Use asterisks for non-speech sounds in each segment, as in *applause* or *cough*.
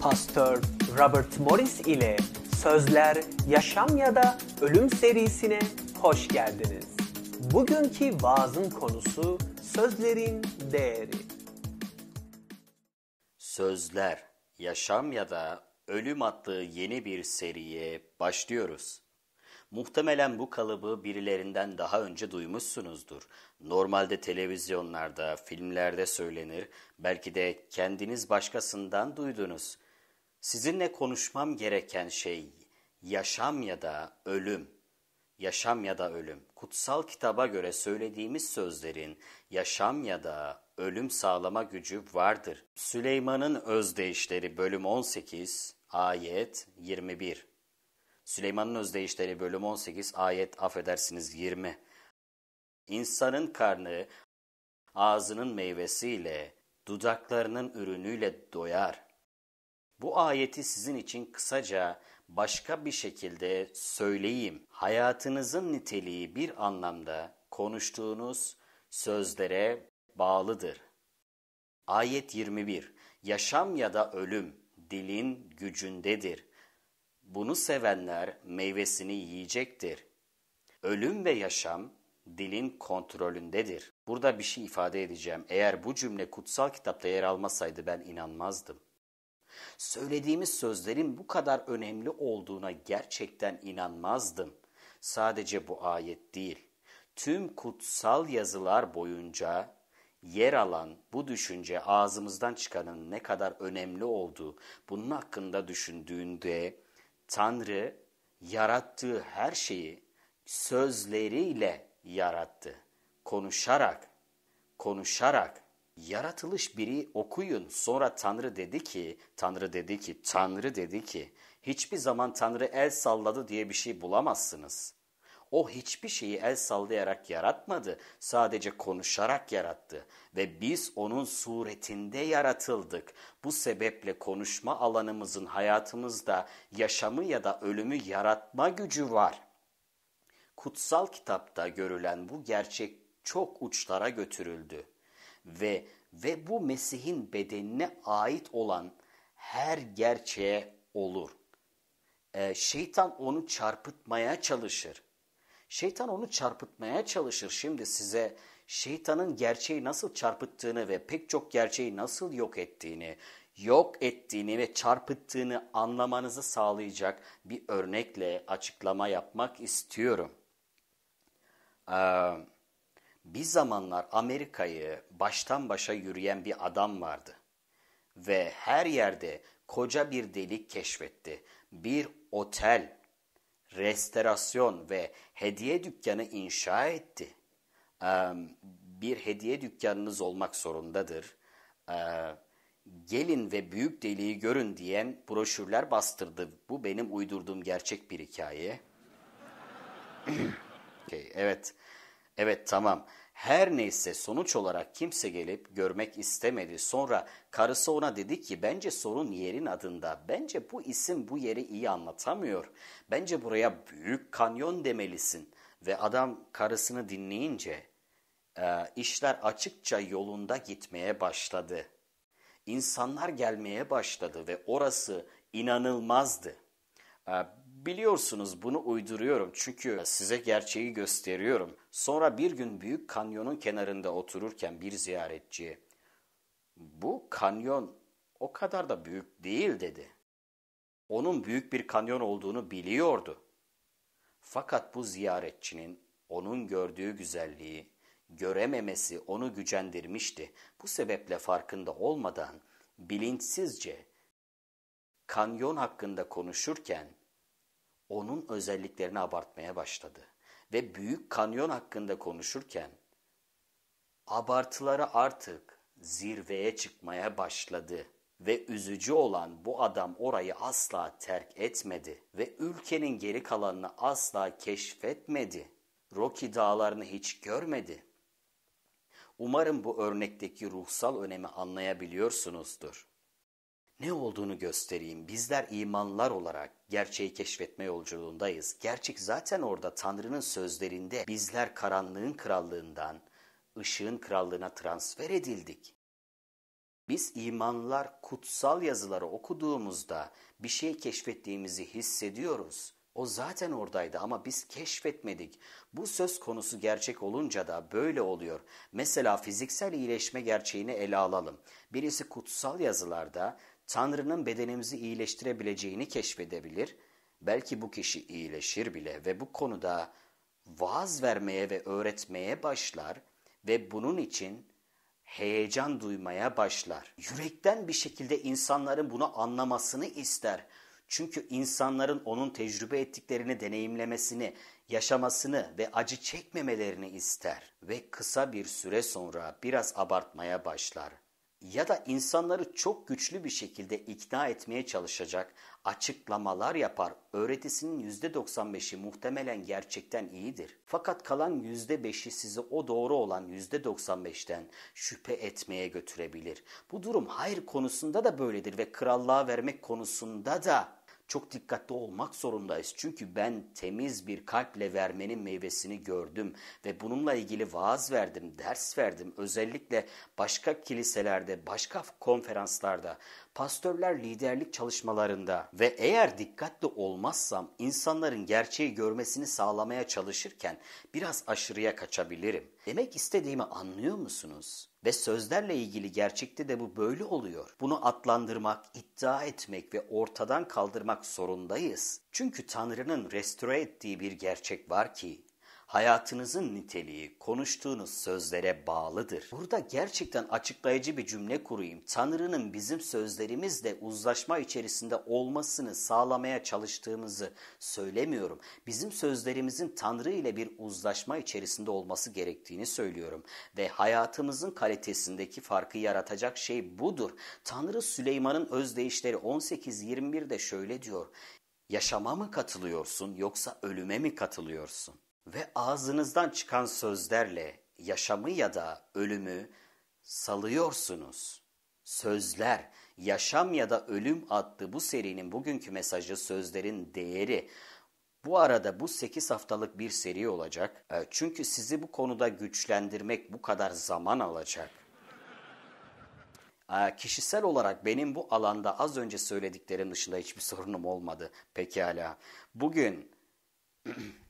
Pastör Robert Morris ile Sözler, Yaşam ya da Ölüm serisine hoş geldiniz. Bugünkü vaazın konusu sözlerin değeri. Sözler, Yaşam ya da Ölüm adlı yeni bir seriye başlıyoruz. Muhtemelen bu kalıbı birilerinden daha önce duymuşsunuzdur. Normalde televizyonlarda, filmlerde söylenir, belki de kendiniz başkasından duydunuz. Sizinle konuşmam gereken şey yaşam ya da ölüm. Yaşam ya da ölüm. Kutsal kitaba göre söylediğimiz sözlerin yaşam ya da ölüm sağlama gücü vardır. Süleyman'ın Özdeyişleri bölüm 18 ayet 21. Süleyman'ın Özdeyişleri bölüm 18 ayet affedersiniz 20. İnsanın karnı ağzının meyvesiyle, dudaklarının ürünüyle doyar. Bu ayeti sizin için kısaca başka bir şekilde söyleyeyim. Hayatınızın niteliği bir anlamda konuştuğunuz sözlere bağlıdır. Ayet 21. Yaşam ya da ölüm dilin gücündedir. Bunu sevenler meyvesini yiyecektir. Ölüm ve yaşam dilin kontrolündedir. Burada bir şey ifade edeceğim. Eğer bu cümle kutsal kitapta yer almasaydı ben inanmazdım. Söylediğimiz sözlerin bu kadar önemli olduğuna gerçekten inanmazdım. Sadece bu ayet değil, tüm kutsal yazılar boyunca yer alan bu düşünce ağzımızdan çıkanın ne kadar önemli olduğu, bunun hakkında düşündüğünde Tanrı yarattığı her şeyi sözleriyle yarattı. Konuşarak, konuşarak yaratılış biri okuyun. Sonra Tanrı dedi ki, Tanrı dedi ki, Tanrı dedi ki, hiçbir zaman Tanrı el salladı diye bir şey bulamazsınız. O hiçbir şeyi el sallayarak yaratmadı, sadece konuşarak yarattı ve biz onun suretinde yaratıldık. Bu sebeple konuşma alanımızın hayatımızda yaşamı ya da ölümü yaratma gücü var. Kutsal kitapta görülen bu gerçek çok uçlara götürüldü ve ve bu Mesih'in bedenine ait olan her gerçeğe olur. Ee, şeytan onu çarpıtmaya çalışır. Şeytan onu çarpıtmaya çalışır. Şimdi size şeytanın gerçeği nasıl çarpıttığını ve pek çok gerçeği nasıl yok ettiğini, yok ettiğini ve çarpıttığını anlamanızı sağlayacak bir örnekle açıklama yapmak istiyorum. Ee, bir zamanlar Amerika'yı baştan başa yürüyen bir adam vardı ve her yerde koca bir delik keşfetti. Bir otel, restorasyon ve hediye dükkanı inşa etti. Ee, bir hediye dükkanınız olmak zorundadır. Ee, gelin ve büyük deliği görün diyen broşürler bastırdı. Bu benim uydurduğum gerçek bir hikaye. *clears throat* okay, evet, Evet tamam. Her neyse sonuç olarak kimse gelip görmek istemedi. Sonra karısı ona dedi ki bence sorun yerin adında. Bence bu isim bu yeri iyi anlatamıyor. Bence buraya büyük kanyon demelisin. Ve adam karısını dinleyince e, işler açıkça yolunda gitmeye başladı. İnsanlar gelmeye başladı ve orası inanılmazdı. E, Biliyorsunuz bunu uyduruyorum çünkü size gerçeği gösteriyorum. Sonra bir gün Büyük Kanyon'un kenarında otururken bir ziyaretçi bu kanyon o kadar da büyük değil dedi. Onun büyük bir kanyon olduğunu biliyordu. Fakat bu ziyaretçinin onun gördüğü güzelliği görememesi onu gücendirmişti. Bu sebeple farkında olmadan bilinçsizce kanyon hakkında konuşurken onun özelliklerini abartmaya başladı ve Büyük Kanyon hakkında konuşurken abartıları artık zirveye çıkmaya başladı ve üzücü olan bu adam orayı asla terk etmedi ve ülkenin geri kalanını asla keşfetmedi. Rocky dağlarını hiç görmedi. Umarım bu örnekteki ruhsal önemi anlayabiliyorsunuzdur ne olduğunu göstereyim. Bizler imanlar olarak gerçeği keşfetme yolculuğundayız. Gerçek zaten orada Tanrı'nın sözlerinde bizler karanlığın krallığından ışığın krallığına transfer edildik. Biz imanlar kutsal yazıları okuduğumuzda bir şey keşfettiğimizi hissediyoruz. O zaten oradaydı ama biz keşfetmedik. Bu söz konusu gerçek olunca da böyle oluyor. Mesela fiziksel iyileşme gerçeğini ele alalım. Birisi kutsal yazılarda Tanrı'nın bedenimizi iyileştirebileceğini keşfedebilir, belki bu kişi iyileşir bile ve bu konuda vaaz vermeye ve öğretmeye başlar ve bunun için heyecan duymaya başlar. Yürekten bir şekilde insanların bunu anlamasını ister. Çünkü insanların onun tecrübe ettiklerini deneyimlemesini, yaşamasını ve acı çekmemelerini ister ve kısa bir süre sonra biraz abartmaya başlar ya da insanları çok güçlü bir şekilde ikna etmeye çalışacak açıklamalar yapar. Öğretisinin %95'i muhtemelen gerçekten iyidir. Fakat kalan %5'i sizi o doğru olan %95'ten şüphe etmeye götürebilir. Bu durum hayır konusunda da böyledir ve krallığa vermek konusunda da çok dikkatli olmak zorundayız. Çünkü ben temiz bir kalple vermenin meyvesini gördüm ve bununla ilgili vaaz verdim, ders verdim. Özellikle başka kiliselerde, başka konferanslarda Pastörler liderlik çalışmalarında ve eğer dikkatli olmazsam insanların gerçeği görmesini sağlamaya çalışırken biraz aşırıya kaçabilirim. Demek istediğimi anlıyor musunuz? Ve sözlerle ilgili gerçekte de bu böyle oluyor. Bunu atlandırmak, iddia etmek ve ortadan kaldırmak zorundayız. Çünkü Tanrı'nın restore ettiği bir gerçek var ki hayatınızın niteliği konuştuğunuz sözlere bağlıdır. Burada gerçekten açıklayıcı bir cümle kurayım. Tanrı'nın bizim sözlerimizle uzlaşma içerisinde olmasını sağlamaya çalıştığımızı söylemiyorum. Bizim sözlerimizin Tanrı ile bir uzlaşma içerisinde olması gerektiğini söylüyorum ve hayatımızın kalitesindeki farkı yaratacak şey budur. Tanrı Süleyman'ın özdeyişleri 18-21'de şöyle diyor. Yaşama mı katılıyorsun yoksa ölüme mi katılıyorsun? Ve ağzınızdan çıkan sözlerle yaşamı ya da ölümü salıyorsunuz. Sözler, yaşam ya da ölüm adlı bu serinin bugünkü mesajı sözlerin değeri. Bu arada bu 8 haftalık bir seri olacak. E, çünkü sizi bu konuda güçlendirmek bu kadar zaman alacak. E, kişisel olarak benim bu alanda az önce söylediklerim dışında hiçbir sorunum olmadı. Pekala. Bugün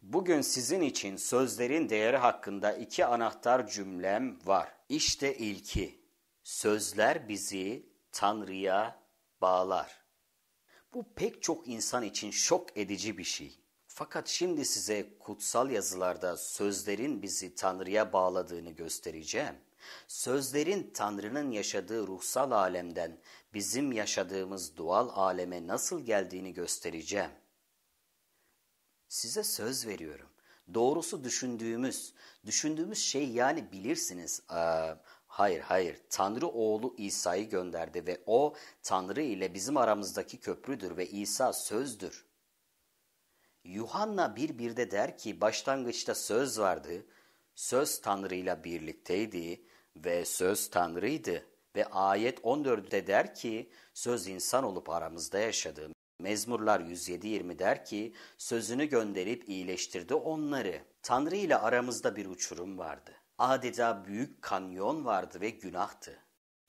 Bugün sizin için sözlerin değeri hakkında iki anahtar cümlem var. İşte ilki. Sözler bizi Tanrı'ya bağlar. Bu pek çok insan için şok edici bir şey. Fakat şimdi size kutsal yazılarda sözlerin bizi Tanrı'ya bağladığını göstereceğim. Sözlerin Tanrı'nın yaşadığı ruhsal alemden bizim yaşadığımız doğal aleme nasıl geldiğini göstereceğim. Size söz veriyorum. Doğrusu düşündüğümüz, düşündüğümüz şey yani bilirsiniz. Ee, hayır hayır Tanrı oğlu İsa'yı gönderdi ve o Tanrı ile bizim aramızdaki köprüdür ve İsa sözdür. Yuhanna 1.1'de der ki başlangıçta söz vardı, söz Tanrı ile birlikteydi ve söz Tanrı'ydı. Ve ayet 14'de der ki söz insan olup aramızda yaşadı. Mezmurlar 107-20 der ki, sözünü gönderip iyileştirdi onları. Tanrı ile aramızda bir uçurum vardı. Adeta büyük kanyon vardı ve günahtı.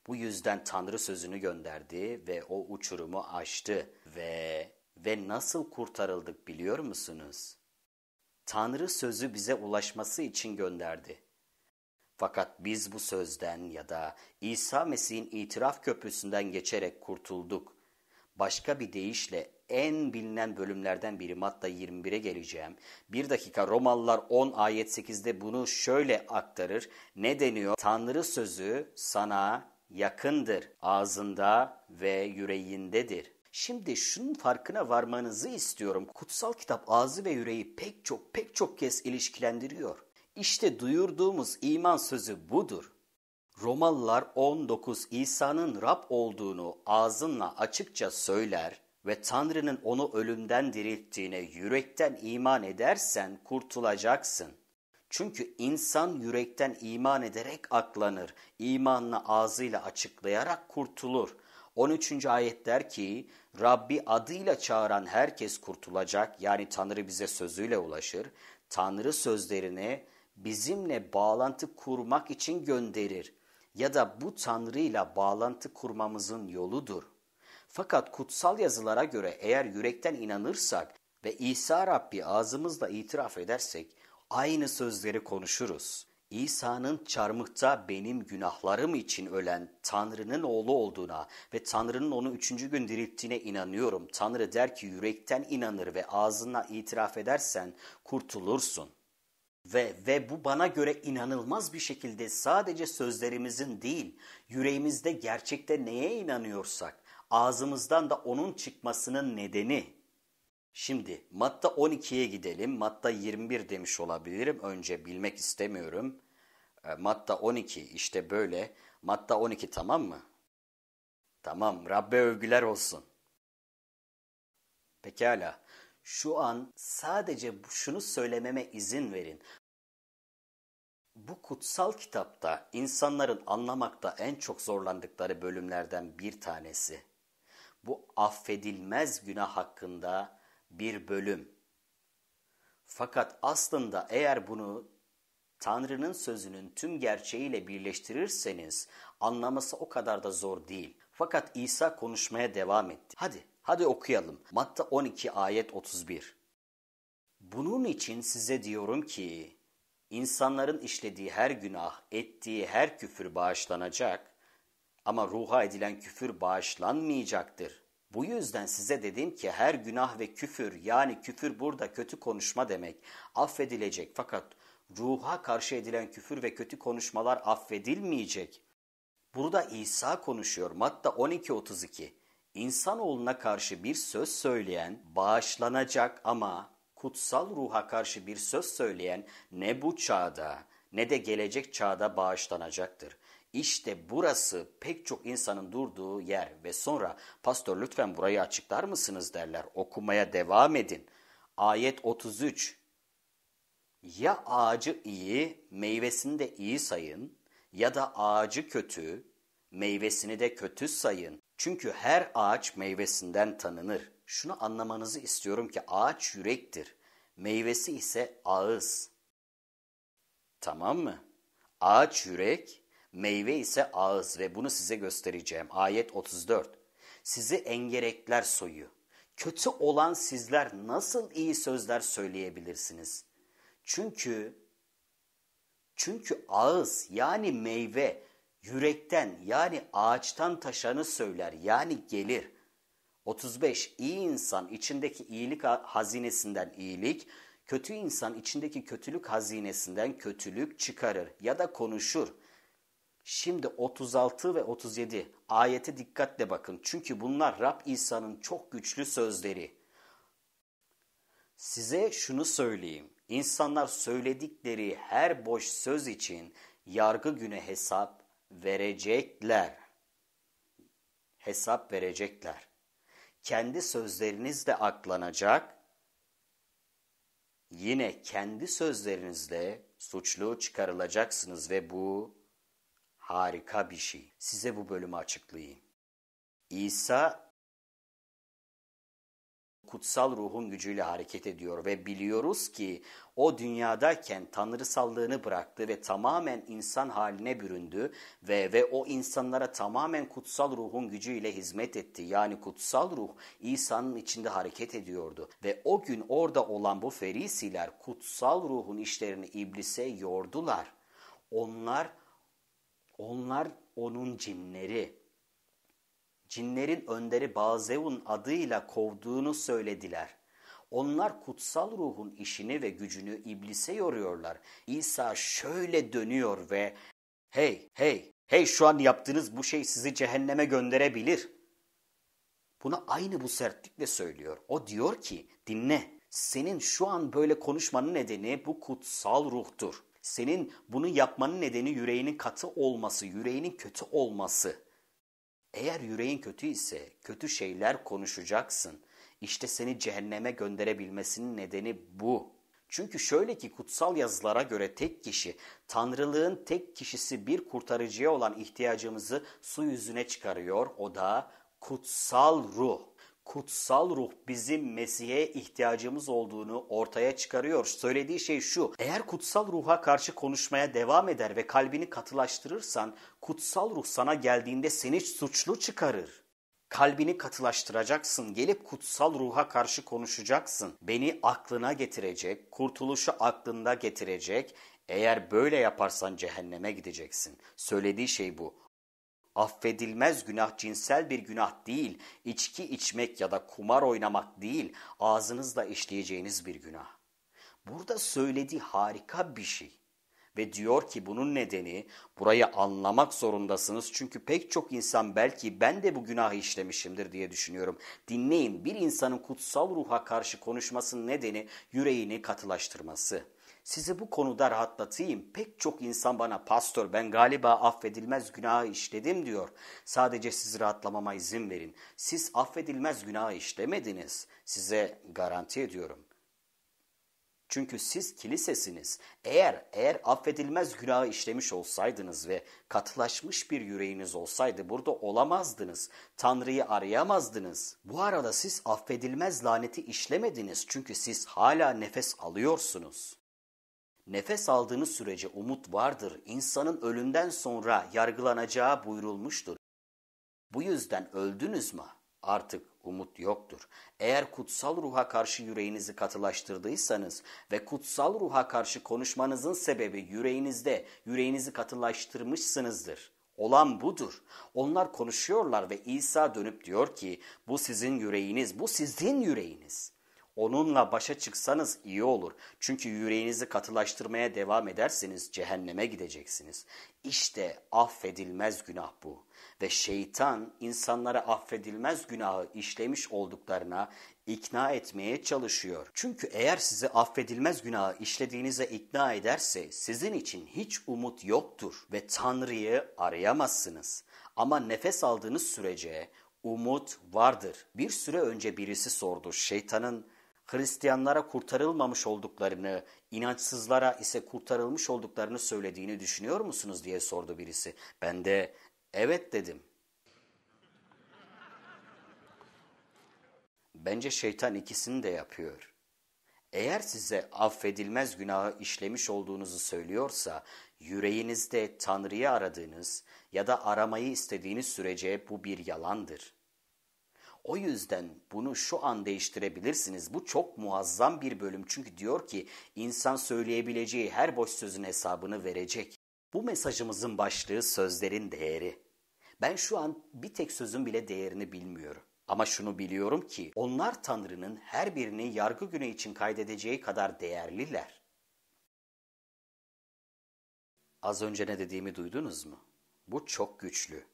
Bu yüzden Tanrı sözünü gönderdi ve o uçurumu aştı ve ve nasıl kurtarıldık biliyor musunuz? Tanrı sözü bize ulaşması için gönderdi. Fakat biz bu sözden ya da İsa Mesih'in itiraf köprüsünden geçerek kurtulduk Başka bir deyişle en bilinen bölümlerden biri Matta 21'e geleceğim. Bir dakika Romalılar 10 ayet 8'de bunu şöyle aktarır. Ne deniyor? Tanrı sözü sana yakındır. Ağzında ve yüreğindedir. Şimdi şunun farkına varmanızı istiyorum. Kutsal kitap ağzı ve yüreği pek çok pek çok kez ilişkilendiriyor. İşte duyurduğumuz iman sözü budur. Romalılar 19 İsa'nın Rab olduğunu ağzınla açıkça söyler ve Tanrı'nın onu ölümden dirilttiğine yürekten iman edersen kurtulacaksın. Çünkü insan yürekten iman ederek aklanır, imanını ağzıyla açıklayarak kurtulur. 13. ayet der ki Rabbi adıyla çağıran herkes kurtulacak yani Tanrı bize sözüyle ulaşır. Tanrı sözlerini bizimle bağlantı kurmak için gönderir ya da bu Tanrı'yla bağlantı kurmamızın yoludur. Fakat kutsal yazılara göre eğer yürekten inanırsak ve İsa Rabbi ağzımızla itiraf edersek aynı sözleri konuşuruz. İsa'nın çarmıhta benim günahlarım için ölen Tanrı'nın oğlu olduğuna ve Tanrı'nın onu üçüncü gün dirilttiğine inanıyorum. Tanrı der ki yürekten inanır ve ağzına itiraf edersen kurtulursun.'' Ve, ve bu bana göre inanılmaz bir şekilde sadece sözlerimizin değil, yüreğimizde gerçekte neye inanıyorsak, ağzımızdan da onun çıkmasının nedeni. Şimdi matta 12'ye gidelim. Matta 21 demiş olabilirim. Önce bilmek istemiyorum. Ee, matta 12 işte böyle. Matta 12 tamam mı? Tamam Rabbe övgüler olsun. Pekala şu an sadece şunu söylememe izin verin. Bu kutsal kitapta insanların anlamakta en çok zorlandıkları bölümlerden bir tanesi. Bu affedilmez günah hakkında bir bölüm. Fakat aslında eğer bunu Tanrı'nın sözünün tüm gerçeğiyle birleştirirseniz anlaması o kadar da zor değil. Fakat İsa konuşmaya devam etti. Hadi Hadi okuyalım. Matta 12 ayet 31. Bunun için size diyorum ki insanların işlediği her günah, ettiği her küfür bağışlanacak ama ruha edilen küfür bağışlanmayacaktır. Bu yüzden size dedim ki her günah ve küfür yani küfür burada kötü konuşma demek affedilecek fakat ruha karşı edilen küfür ve kötü konuşmalar affedilmeyecek. Burada İsa konuşuyor Matta 12.32 İnsanoğluna karşı bir söz söyleyen bağışlanacak ama kutsal ruha karşı bir söz söyleyen ne bu çağda ne de gelecek çağda bağışlanacaktır. İşte burası pek çok insanın durduğu yer ve sonra pastor lütfen burayı açıklar mısınız derler. Okumaya devam edin. Ayet 33 Ya ağacı iyi, meyvesini de iyi sayın ya da ağacı kötü, meyvesini de kötü sayın. Çünkü her ağaç meyvesinden tanınır. Şunu anlamanızı istiyorum ki ağaç yürektir. Meyvesi ise ağız. Tamam mı? Ağaç yürek, meyve ise ağız ve bunu size göstereceğim. Ayet 34. Sizi engerekler soyu. Kötü olan sizler nasıl iyi sözler söyleyebilirsiniz? Çünkü çünkü ağız yani meyve yürekten yani ağaçtan taşanı söyler yani gelir. 35 iyi insan içindeki iyilik hazinesinden iyilik, kötü insan içindeki kötülük hazinesinden kötülük çıkarır ya da konuşur. Şimdi 36 ve 37 ayete dikkatle bakın. Çünkü bunlar Rab İsa'nın çok güçlü sözleri. Size şunu söyleyeyim. İnsanlar söyledikleri her boş söz için yargı günü hesap verecekler. Hesap verecekler. Kendi sözlerinizle aklanacak. Yine kendi sözlerinizle suçlu çıkarılacaksınız ve bu harika bir şey. Size bu bölümü açıklayayım. İsa kutsal ruhun gücüyle hareket ediyor ve biliyoruz ki o dünyadayken tanrısallığını bıraktı ve tamamen insan haline büründü ve ve o insanlara tamamen kutsal ruhun gücüyle hizmet etti. Yani kutsal ruh İsa'nın içinde hareket ediyordu ve o gün orada olan bu ferisiler kutsal ruhun işlerini iblise yordular. Onlar onlar onun cinleri cinlerin önderi Bazev'un adıyla kovduğunu söylediler. Onlar kutsal ruhun işini ve gücünü iblise yoruyorlar. İsa şöyle dönüyor ve hey hey hey şu an yaptığınız bu şey sizi cehenneme gönderebilir. Buna aynı bu sertlikle söylüyor. O diyor ki dinle senin şu an böyle konuşmanın nedeni bu kutsal ruhtur. Senin bunu yapmanın nedeni yüreğinin katı olması, yüreğinin kötü olması. Eğer yüreğin kötü ise kötü şeyler konuşacaksın. İşte seni cehenneme gönderebilmesinin nedeni bu. Çünkü şöyle ki kutsal yazılara göre tek kişi, tanrılığın tek kişisi bir kurtarıcıya olan ihtiyacımızı su yüzüne çıkarıyor. O da kutsal ruh. Kutsal ruh bizim Mesih'e ihtiyacımız olduğunu ortaya çıkarıyor. Söylediği şey şu. Eğer kutsal ruha karşı konuşmaya devam eder ve kalbini katılaştırırsan kutsal ruh sana geldiğinde seni suçlu çıkarır. Kalbini katılaştıracaksın, gelip kutsal ruha karşı konuşacaksın. Beni aklına getirecek, kurtuluşu aklında getirecek. Eğer böyle yaparsan cehenneme gideceksin. Söylediği şey bu. Affedilmez günah cinsel bir günah değil, içki içmek ya da kumar oynamak değil, ağzınızla işleyeceğiniz bir günah. Burada söylediği harika bir şey. Ve diyor ki bunun nedeni burayı anlamak zorundasınız. Çünkü pek çok insan belki ben de bu günahı işlemişimdir diye düşünüyorum. Dinleyin bir insanın kutsal ruha karşı konuşmasının nedeni yüreğini katılaştırması. Sizi bu konuda rahatlatayım. Pek çok insan bana pastör ben galiba affedilmez günahı işledim diyor. Sadece sizi rahatlamama izin verin. Siz affedilmez günahı işlemediniz. Size garanti ediyorum. Çünkü siz kilisesiniz. Eğer eğer affedilmez günahı işlemiş olsaydınız ve katılaşmış bir yüreğiniz olsaydı burada olamazdınız. Tanrı'yı arayamazdınız. Bu arada siz affedilmez laneti işlemediniz çünkü siz hala nefes alıyorsunuz. Nefes aldığınız sürece umut vardır. İnsanın ölümden sonra yargılanacağı buyrulmuştur. Bu yüzden öldünüz mü? Artık umut yoktur. Eğer kutsal ruha karşı yüreğinizi katılaştırdıysanız ve kutsal ruha karşı konuşmanızın sebebi yüreğinizde, yüreğinizi katılaştırmışsınızdır. Olan budur. Onlar konuşuyorlar ve İsa dönüp diyor ki bu sizin yüreğiniz, bu sizin yüreğiniz. Onunla başa çıksanız iyi olur. Çünkü yüreğinizi katılaştırmaya devam ederseniz cehenneme gideceksiniz. İşte affedilmez günah bu. Ve şeytan insanlara affedilmez günahı işlemiş olduklarına ikna etmeye çalışıyor. Çünkü eğer sizi affedilmez günahı işlediğinize ikna ederse sizin için hiç umut yoktur ve Tanrı'yı arayamazsınız. Ama nefes aldığınız sürece umut vardır. Bir süre önce birisi sordu şeytanın Hristiyanlara kurtarılmamış olduklarını, inançsızlara ise kurtarılmış olduklarını söylediğini düşünüyor musunuz diye sordu birisi. Ben de evet dedim. Bence şeytan ikisini de yapıyor. Eğer size affedilmez günahı işlemiş olduğunuzu söylüyorsa, yüreğinizde Tanrı'yı aradığınız ya da aramayı istediğiniz sürece bu bir yalandır.'' O yüzden bunu şu an değiştirebilirsiniz. Bu çok muazzam bir bölüm çünkü diyor ki insan söyleyebileceği her boş sözün hesabını verecek. Bu mesajımızın başlığı sözlerin değeri. Ben şu an bir tek sözün bile değerini bilmiyorum. Ama şunu biliyorum ki onlar Tanrı'nın her birini yargı günü için kaydedeceği kadar değerliler. Az önce ne dediğimi duydunuz mu? Bu çok güçlü.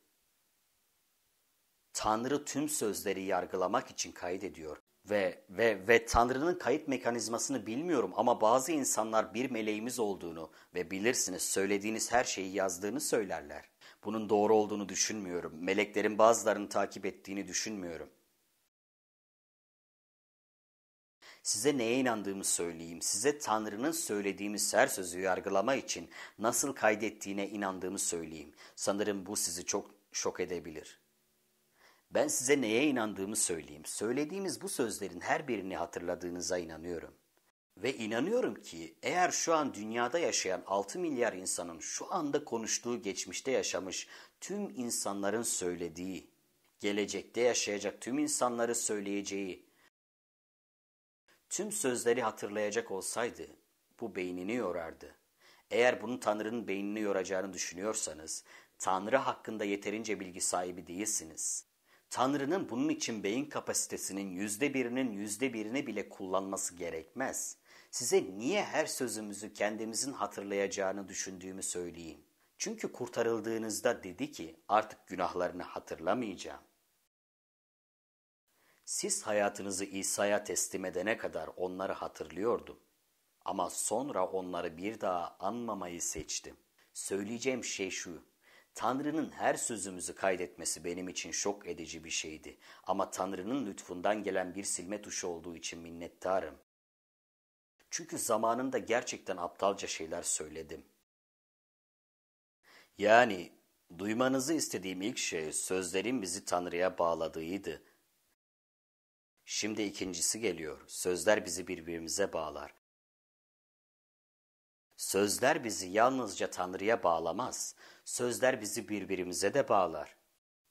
Tanrı tüm sözleri yargılamak için kaydediyor ve ve ve Tanrı'nın kayıt mekanizmasını bilmiyorum ama bazı insanlar bir meleğimiz olduğunu ve bilirsiniz söylediğiniz her şeyi yazdığını söylerler. Bunun doğru olduğunu düşünmüyorum. Meleklerin bazılarını takip ettiğini düşünmüyorum. Size neye inandığımı söyleyeyim. Size Tanrı'nın söylediğimiz her sözü yargılama için nasıl kaydettiğine inandığımı söyleyeyim. Sanırım bu sizi çok şok edebilir.'' Ben size neye inandığımı söyleyeyim. Söylediğimiz bu sözlerin her birini hatırladığınıza inanıyorum. Ve inanıyorum ki eğer şu an dünyada yaşayan 6 milyar insanın şu anda konuştuğu geçmişte yaşamış tüm insanların söylediği, gelecekte yaşayacak tüm insanları söyleyeceği, tüm sözleri hatırlayacak olsaydı bu beynini yorardı. Eğer bunu Tanrı'nın beynini yoracağını düşünüyorsanız Tanrı hakkında yeterince bilgi sahibi değilsiniz. Tanrı'nın bunun için beyin kapasitesinin yüzde birinin yüzde birini bile kullanması gerekmez. Size niye her sözümüzü kendimizin hatırlayacağını düşündüğümü söyleyeyim. Çünkü kurtarıldığınızda dedi ki artık günahlarını hatırlamayacağım. Siz hayatınızı İsa'ya teslim edene kadar onları hatırlıyordum. Ama sonra onları bir daha anmamayı seçtim. Söyleyeceğim şey şu. Tanrı'nın her sözümüzü kaydetmesi benim için şok edici bir şeydi ama Tanrı'nın lütfundan gelen bir silme tuşu olduğu için minnettarım. Çünkü zamanında gerçekten aptalca şeyler söyledim. Yani duymanızı istediğim ilk şey sözlerin bizi Tanrı'ya bağladığıydı. Şimdi ikincisi geliyor. Sözler bizi birbirimize bağlar. Sözler bizi yalnızca Tanrı'ya bağlamaz. Sözler bizi birbirimize de bağlar.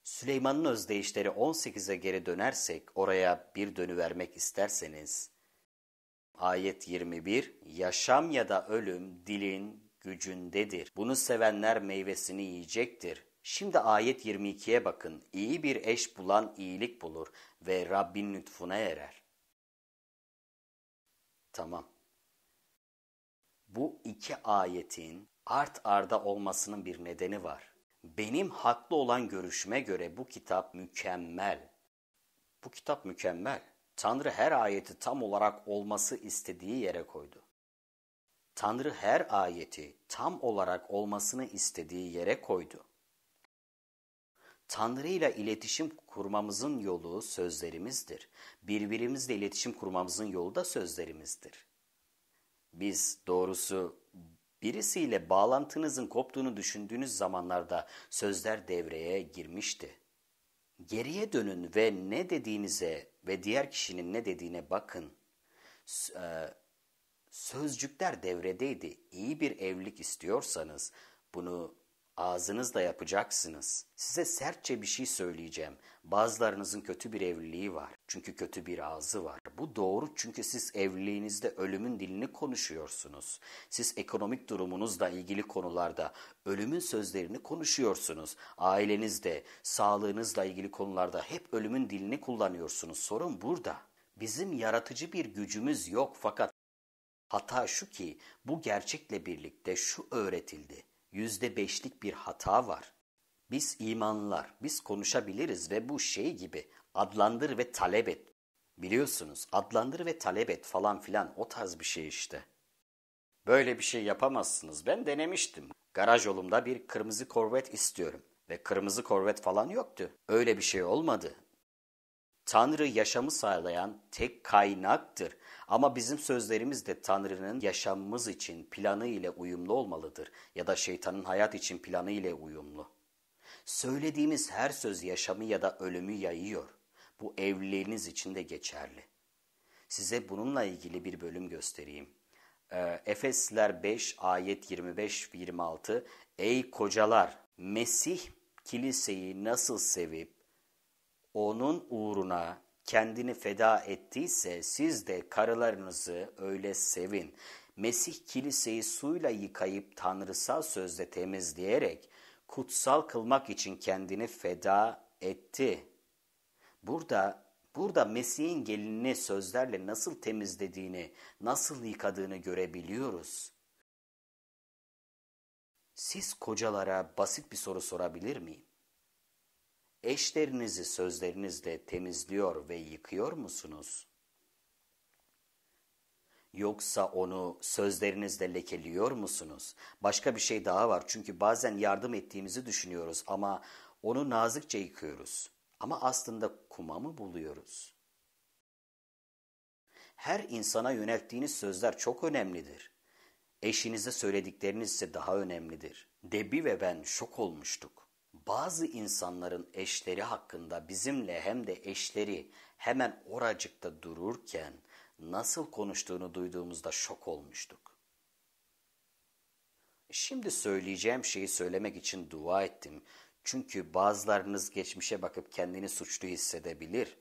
Süleyman'ın özdeyişleri 18'e geri dönersek oraya bir dönüvermek isterseniz. Ayet 21 Yaşam ya da ölüm dilin gücündedir. Bunu sevenler meyvesini yiyecektir. Şimdi ayet 22'ye bakın. İyi bir eş bulan iyilik bulur ve Rabbin lütfuna erer. Tamam. Bu iki ayetin art arda olmasının bir nedeni var. Benim haklı olan görüşme göre bu kitap mükemmel. Bu kitap mükemmel. Tanrı her ayeti tam olarak olması istediği yere koydu. Tanrı her ayeti tam olarak olmasını istediği yere koydu. Tanrı ile iletişim kurmamızın yolu sözlerimizdir. Birbirimizle iletişim kurmamızın yolu da sözlerimizdir. Biz doğrusu Birisiyle bağlantınızın koptuğunu düşündüğünüz zamanlarda sözler devreye girmişti. Geriye dönün ve ne dediğinize ve diğer kişinin ne dediğine bakın. E, sözcükler devredeydi. İyi bir evlilik istiyorsanız bunu ağzınızla yapacaksınız. Size sertçe bir şey söyleyeceğim. Bazılarınızın kötü bir evliliği var. Çünkü kötü bir ağzı var. Bu doğru çünkü siz evliliğinizde ölümün dilini konuşuyorsunuz. Siz ekonomik durumunuzla ilgili konularda ölümün sözlerini konuşuyorsunuz. Ailenizde, sağlığınızla ilgili konularda hep ölümün dilini kullanıyorsunuz. Sorun burada. Bizim yaratıcı bir gücümüz yok fakat hata şu ki bu gerçekle birlikte şu öğretildi. Yüzde beşlik bir hata var. Biz imanlar, biz konuşabiliriz ve bu şey gibi Adlandır ve talep et. Biliyorsunuz adlandır ve talep et falan filan o tarz bir şey işte. Böyle bir şey yapamazsınız. Ben denemiştim. Garaj yolumda bir kırmızı korvet istiyorum. Ve kırmızı korvet falan yoktu. Öyle bir şey olmadı. Tanrı yaşamı sağlayan tek kaynaktır. Ama bizim sözlerimiz de Tanrı'nın yaşamımız için planı ile uyumlu olmalıdır ya da şeytanın hayat için planı ile uyumlu. Söylediğimiz her söz yaşamı ya da ölümü yayıyor. Bu evliliğiniz için de geçerli. Size bununla ilgili bir bölüm göstereyim. Ee, Efesler 5 ayet 25 26 Ey kocalar Mesih kiliseyi nasıl sevip onun uğruna kendini feda ettiyse siz de karılarınızı öyle sevin. Mesih kiliseyi suyla yıkayıp tanrısal sözle temizleyerek kutsal kılmak için kendini feda etti. Burada burada Mesih'in gelinini sözlerle nasıl temizlediğini, nasıl yıkadığını görebiliyoruz. Siz kocalara basit bir soru sorabilir miyim? Eşlerinizi sözlerinizle temizliyor ve yıkıyor musunuz? Yoksa onu sözlerinizle lekeliyor musunuz? Başka bir şey daha var çünkü bazen yardım ettiğimizi düşünüyoruz ama onu nazikçe yıkıyoruz. Ama aslında kuma mı buluyoruz? Her insana yönelttiğiniz sözler çok önemlidir. Eşinize söyledikleriniz ise daha önemlidir. Debi ve ben şok olmuştuk. Bazı insanların eşleri hakkında bizimle hem de eşleri hemen oracıkta dururken nasıl konuştuğunu duyduğumuzda şok olmuştuk. Şimdi söyleyeceğim şeyi söylemek için dua ettim çünkü bazılarınız geçmişe bakıp kendini suçlu hissedebilir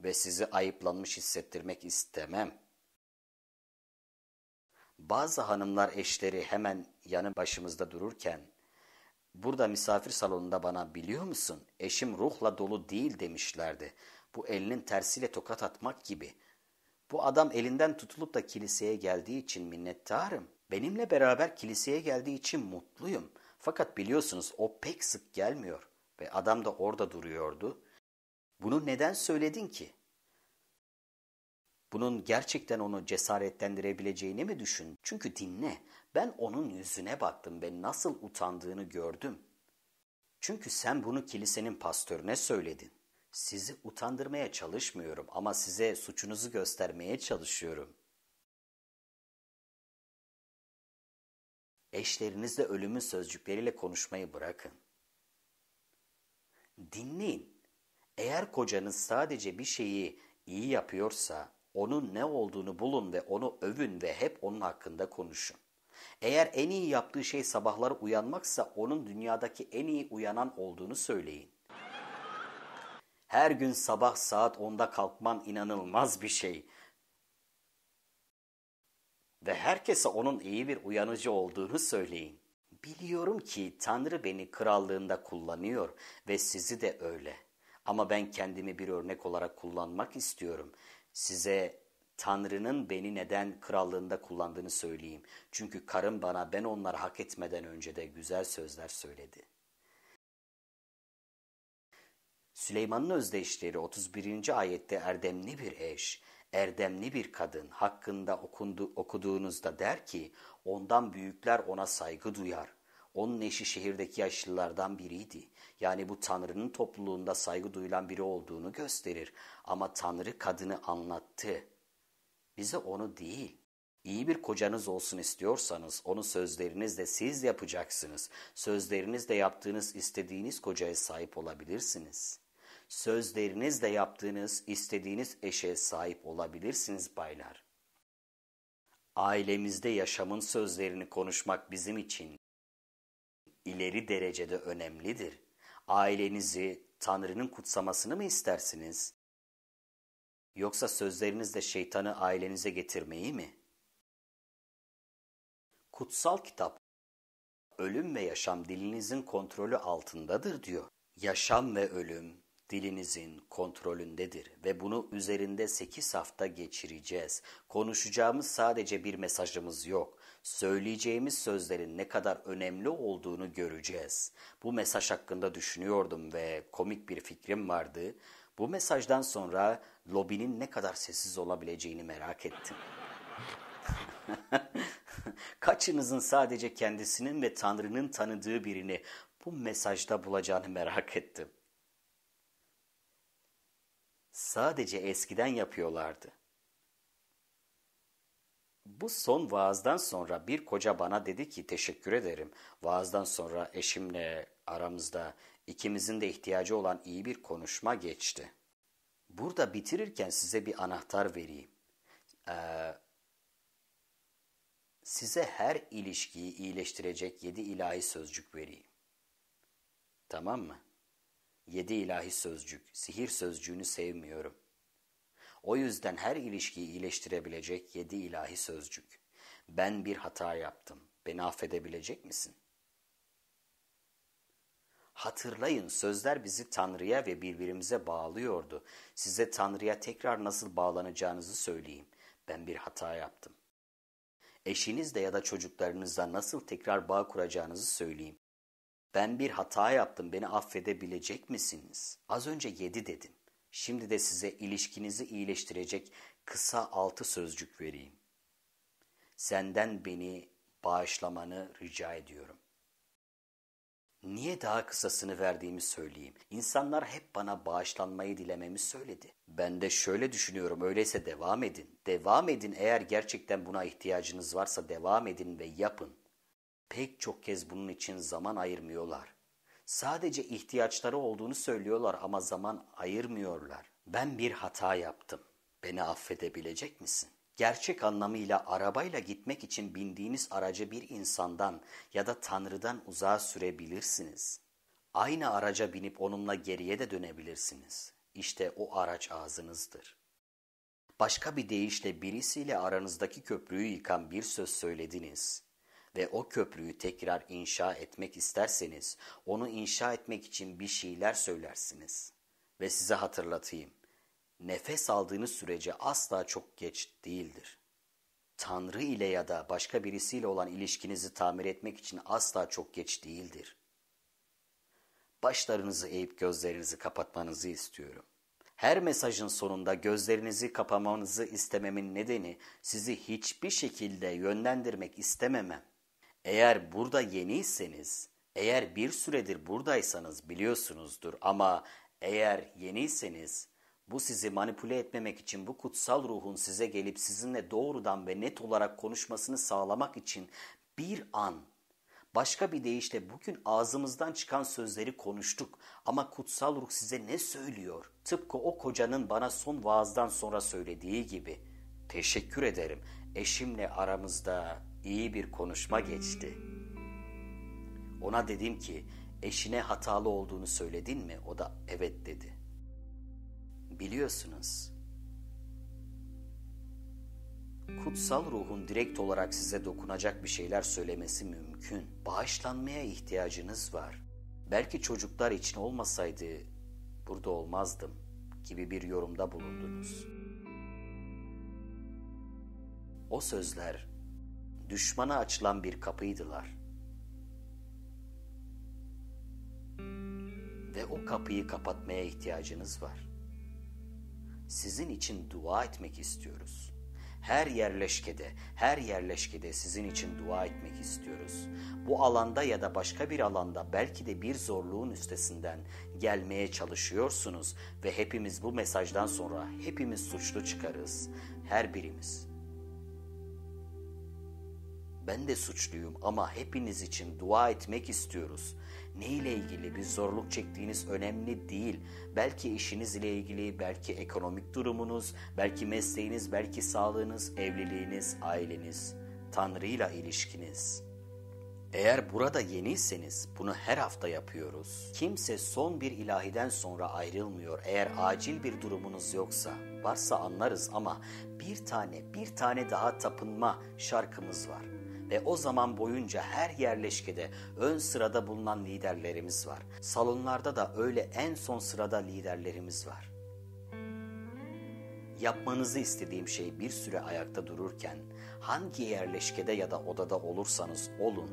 ve sizi ayıplanmış hissettirmek istemem. Bazı hanımlar eşleri hemen yanı başımızda dururken, burada misafir salonunda bana biliyor musun eşim ruhla dolu değil demişlerdi. Bu elinin tersiyle tokat atmak gibi. Bu adam elinden tutulup da kiliseye geldiği için minnettarım. Benimle beraber kiliseye geldiği için mutluyum. Fakat biliyorsunuz o pek sık gelmiyor ve adam da orada duruyordu. Bunu neden söyledin ki? Bunun gerçekten onu cesaretlendirebileceğini mi düşün? Çünkü dinle, ben onun yüzüne baktım ve nasıl utandığını gördüm. Çünkü sen bunu kilisenin pastörüne söyledin. Sizi utandırmaya çalışmıyorum ama size suçunuzu göstermeye çalışıyorum. Eşlerinizle ölümün sözcükleriyle konuşmayı bırakın. Dinleyin. Eğer kocanız sadece bir şeyi iyi yapıyorsa onun ne olduğunu bulun ve onu övün ve hep onun hakkında konuşun. Eğer en iyi yaptığı şey sabahları uyanmaksa onun dünyadaki en iyi uyanan olduğunu söyleyin. Her gün sabah saat 10'da kalkman inanılmaz bir şey ve herkese onun iyi bir uyanıcı olduğunu söyleyin. Biliyorum ki Tanrı beni krallığında kullanıyor ve sizi de öyle. Ama ben kendimi bir örnek olarak kullanmak istiyorum. Size Tanrı'nın beni neden krallığında kullandığını söyleyeyim. Çünkü karım bana ben onları hak etmeden önce de güzel sözler söyledi. Süleyman'ın özdeşleri 31. ayette erdemli bir eş erdemli bir kadın hakkında okundu, okuduğunuzda der ki ondan büyükler ona saygı duyar. Onun eşi şehirdeki yaşlılardan biriydi. Yani bu Tanrı'nın topluluğunda saygı duyulan biri olduğunu gösterir. Ama Tanrı kadını anlattı. Bize onu değil, İyi bir kocanız olsun istiyorsanız onu sözlerinizle siz yapacaksınız. Sözlerinizle yaptığınız istediğiniz kocaya sahip olabilirsiniz.'' sözlerinizle yaptığınız istediğiniz eşe sahip olabilirsiniz baylar. Ailemizde yaşamın sözlerini konuşmak bizim için ileri derecede önemlidir. Ailenizi Tanrı'nın kutsamasını mı istersiniz? Yoksa sözlerinizle şeytanı ailenize getirmeyi mi? Kutsal kitap ölüm ve yaşam dilinizin kontrolü altındadır diyor. Yaşam ve ölüm, dilinizin kontrolündedir ve bunu üzerinde 8 hafta geçireceğiz. Konuşacağımız sadece bir mesajımız yok. Söyleyeceğimiz sözlerin ne kadar önemli olduğunu göreceğiz. Bu mesaj hakkında düşünüyordum ve komik bir fikrim vardı. Bu mesajdan sonra lobinin ne kadar sessiz olabileceğini merak ettim. *laughs* Kaçınızın sadece kendisinin ve Tanrı'nın tanıdığı birini bu mesajda bulacağını merak ettim sadece eskiden yapıyorlardı. Bu son vaazdan sonra bir koca bana dedi ki teşekkür ederim. Vaazdan sonra eşimle aramızda ikimizin de ihtiyacı olan iyi bir konuşma geçti. Burada bitirirken size bir anahtar vereyim. Ee, size her ilişkiyi iyileştirecek yedi ilahi sözcük vereyim. Tamam mı? Yedi ilahi sözcük, sihir sözcüğünü sevmiyorum. O yüzden her ilişkiyi iyileştirebilecek yedi ilahi sözcük. Ben bir hata yaptım. Beni affedebilecek misin? Hatırlayın sözler bizi Tanrı'ya ve birbirimize bağlıyordu. Size Tanrı'ya tekrar nasıl bağlanacağınızı söyleyeyim. Ben bir hata yaptım. Eşinizle ya da çocuklarınızla nasıl tekrar bağ kuracağınızı söyleyeyim. Ben bir hata yaptım, beni affedebilecek misiniz? Az önce yedi dedim. Şimdi de size ilişkinizi iyileştirecek kısa altı sözcük vereyim. Senden beni bağışlamanı rica ediyorum. Niye daha kısasını verdiğimi söyleyeyim. İnsanlar hep bana bağışlanmayı dilememi söyledi. Ben de şöyle düşünüyorum öyleyse devam edin. Devam edin eğer gerçekten buna ihtiyacınız varsa devam edin ve yapın. Pek çok kez bunun için zaman ayırmıyorlar. Sadece ihtiyaçları olduğunu söylüyorlar ama zaman ayırmıyorlar. Ben bir hata yaptım. Beni affedebilecek misin? Gerçek anlamıyla arabayla gitmek için bindiğiniz aracı bir insandan ya da Tanrı'dan uzağa sürebilirsiniz. Aynı araca binip onunla geriye de dönebilirsiniz. İşte o araç ağzınızdır. Başka bir deyişle birisiyle aranızdaki köprüyü yıkan bir söz söylediniz ve o köprüyü tekrar inşa etmek isterseniz onu inşa etmek için bir şeyler söylersiniz. Ve size hatırlatayım. Nefes aldığınız sürece asla çok geç değildir. Tanrı ile ya da başka birisiyle olan ilişkinizi tamir etmek için asla çok geç değildir. Başlarınızı eğip gözlerinizi kapatmanızı istiyorum. Her mesajın sonunda gözlerinizi kapamanızı istememin nedeni sizi hiçbir şekilde yönlendirmek istememem. Eğer burada yeniyseniz, eğer bir süredir buradaysanız biliyorsunuzdur ama eğer yeniyseniz bu sizi manipüle etmemek için bu kutsal ruhun size gelip sizinle doğrudan ve net olarak konuşmasını sağlamak için bir an Başka bir deyişle bugün ağzımızdan çıkan sözleri konuştuk ama kutsal ruh size ne söylüyor? Tıpkı o kocanın bana son vaazdan sonra söylediği gibi. Teşekkür ederim. Eşimle aramızda iyi bir konuşma geçti. Ona dedim ki eşine hatalı olduğunu söyledin mi? O da evet dedi. Biliyorsunuz. Kutsal ruhun direkt olarak size dokunacak bir şeyler söylemesi mümkün. Bağışlanmaya ihtiyacınız var. Belki çocuklar için olmasaydı burada olmazdım gibi bir yorumda bulundunuz. O sözler düşmana açılan bir kapıydılar. Ve o kapıyı kapatmaya ihtiyacınız var. Sizin için dua etmek istiyoruz. Her yerleşkede, her yerleşkede sizin için dua etmek istiyoruz. Bu alanda ya da başka bir alanda belki de bir zorluğun üstesinden gelmeye çalışıyorsunuz ve hepimiz bu mesajdan sonra hepimiz suçlu çıkarız. Her birimiz. Ben de suçluyum ama hepiniz için dua etmek istiyoruz. Ne ile ilgili bir zorluk çektiğiniz önemli değil. Belki işiniz ile ilgili, belki ekonomik durumunuz, belki mesleğiniz, belki sağlığınız, evliliğiniz, aileniz, Tanrı'yla ilişkiniz.'' Eğer burada yeniyseniz bunu her hafta yapıyoruz. Kimse son bir ilahiden sonra ayrılmıyor eğer acil bir durumunuz yoksa. Varsa anlarız ama bir tane bir tane daha tapınma şarkımız var ve o zaman boyunca her yerleşkede ön sırada bulunan liderlerimiz var. Salonlarda da öyle en son sırada liderlerimiz var. Yapmanızı istediğim şey bir süre ayakta dururken hangi yerleşkede ya da odada olursanız olun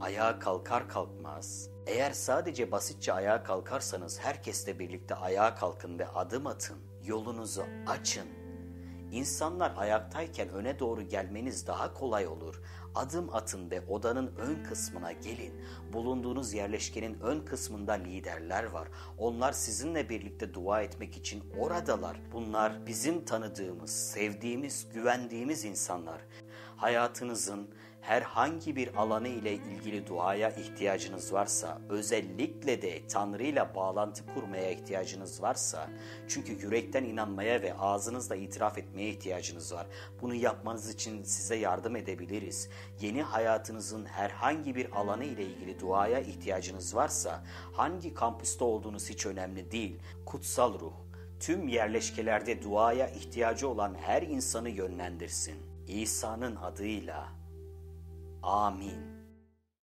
ayağa kalkar kalkmaz eğer sadece basitçe ayağa kalkarsanız herkesle birlikte ayağa kalkın ve adım atın. Yolunuzu açın. İnsanlar ayaktayken öne doğru gelmeniz daha kolay olur adım atın ve odanın ön kısmına gelin. Bulunduğunuz yerleşkenin ön kısmında liderler var. Onlar sizinle birlikte dua etmek için oradalar. Bunlar bizim tanıdığımız, sevdiğimiz, güvendiğimiz insanlar. Hayatınızın herhangi bir alanı ile ilgili duaya ihtiyacınız varsa, özellikle de Tanrı ile bağlantı kurmaya ihtiyacınız varsa, çünkü yürekten inanmaya ve ağzınızla itiraf etmeye ihtiyacınız var. Bunu yapmanız için size yardım edebiliriz. Yeni hayatınızın herhangi bir alanı ile ilgili duaya ihtiyacınız varsa, hangi kampüste olduğunuz hiç önemli değil. Kutsal ruh tüm yerleşkelerde duaya ihtiyacı olan her insanı yönlendirsin. İsa'nın adıyla Amin.